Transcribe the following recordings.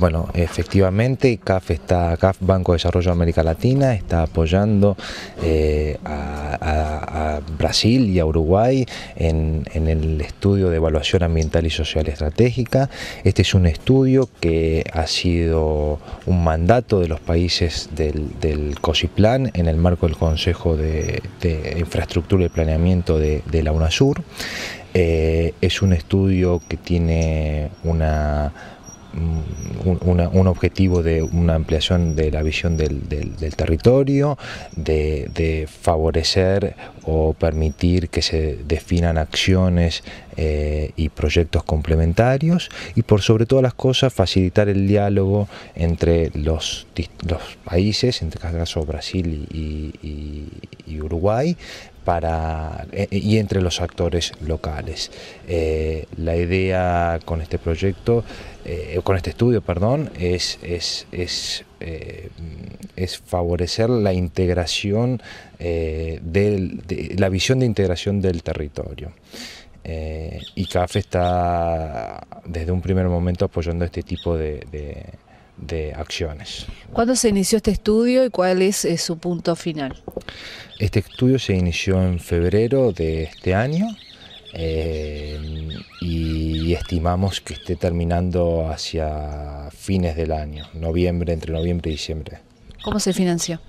Bueno, efectivamente, CAF, está, Banco de Desarrollo de América Latina está apoyando eh, a, Brasil y a Uruguay en, el estudio de evaluación ambiental y social estratégica. Este es un estudio que ha sido un mandato de los países del, COSIPLAN en el marco del Consejo de, Infraestructura y Planeamiento de, la UNASUR. Eh, es un estudio que tiene una Mm, un, objetivo de una ampliación de la visión del, territorio, de, favorecer o permitir que se definan acciones eh, y proyectos complementarios y por sobre todas las cosas facilitar el diálogo entre los, países, entre este cada caso Brasil y Uruguay, para, eh, eh, y entre los actores locales. Eh, la idea con este proyecto, con este estudio, perdón, es, es, es, favorecer la integración, de, la visión de integración del territorio. y CAF está desde un primer momento apoyando este tipo de de acciones. ¿Cuándo se inició este estudio y cuál es, eh, su punto final? Este estudio se inició en febrero de este año eh, y estimamos que esté terminando hacia fines del año, noviembre, entre noviembre y diciembre. ¿Cómo se financió?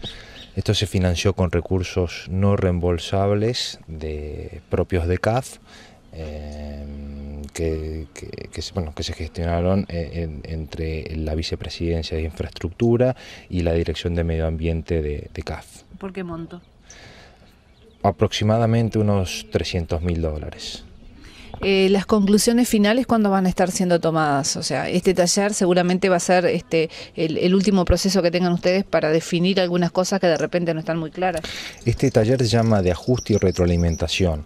Esto se financió con recursos no reembolsables de propios de CAF. Eh, que, que, bueno, que se gestionaron eh, entre la Vicepresidencia de Infraestructura y la Dirección de Medio Ambiente de, CAF. ¿Por qué monto? Aproximadamente unos 300 mil dólares. Eh, las conclusiones finales cuándo van a estar siendo tomadas. O sea, este taller seguramente va a ser este el, último proceso que tengan ustedes para definir algunas cosas que de repente no están muy claras. Este taller se llama de ajuste y retroalimentación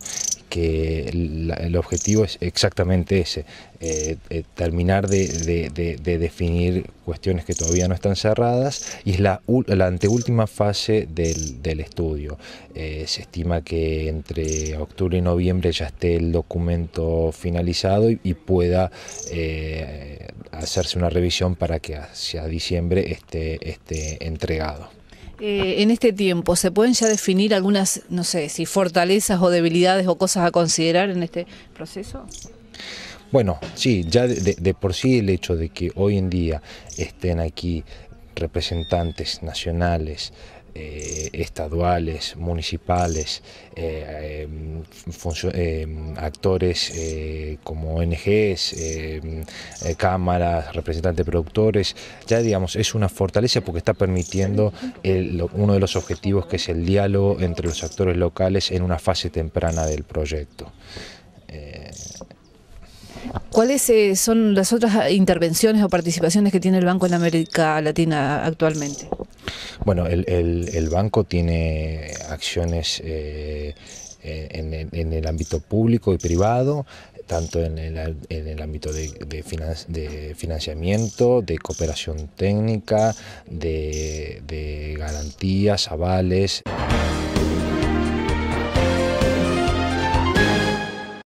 que el objetivo es exactamente ese, eh, eh, terminar de, definir cuestiones que todavía no están cerradas y es la, la anteúltima fase del, estudio. Eh, se estima que entre octubre y noviembre ya esté el documento finalizado y, y pueda hacerse una revisión para que hacia diciembre esté, esté entregado. Eh, en este tiempo? ¿Se pueden ya definir algunas, no sé, si fortalezas o debilidades o cosas a considerar en este proceso? Bueno, sí, ya de por sí el hecho de que hoy en día estén aquí representantes nacionales, eh, estaduales, municipales, eh, eh, actores como ONGs, cámaras, representantes de productores, ya digamos, es una fortaleza porque está permitiendo uno de los objetivos que es el diálogo entre los actores locales en una fase temprana del proyecto. ¿Cuáles son las otras intervenciones o participaciones que tiene el Banco en América Latina actualmente? Bueno, el, banco tiene acciones eh, en, el ámbito público y privado, tanto en el, ámbito de, financiamiento, de cooperación técnica, de garantías, avales.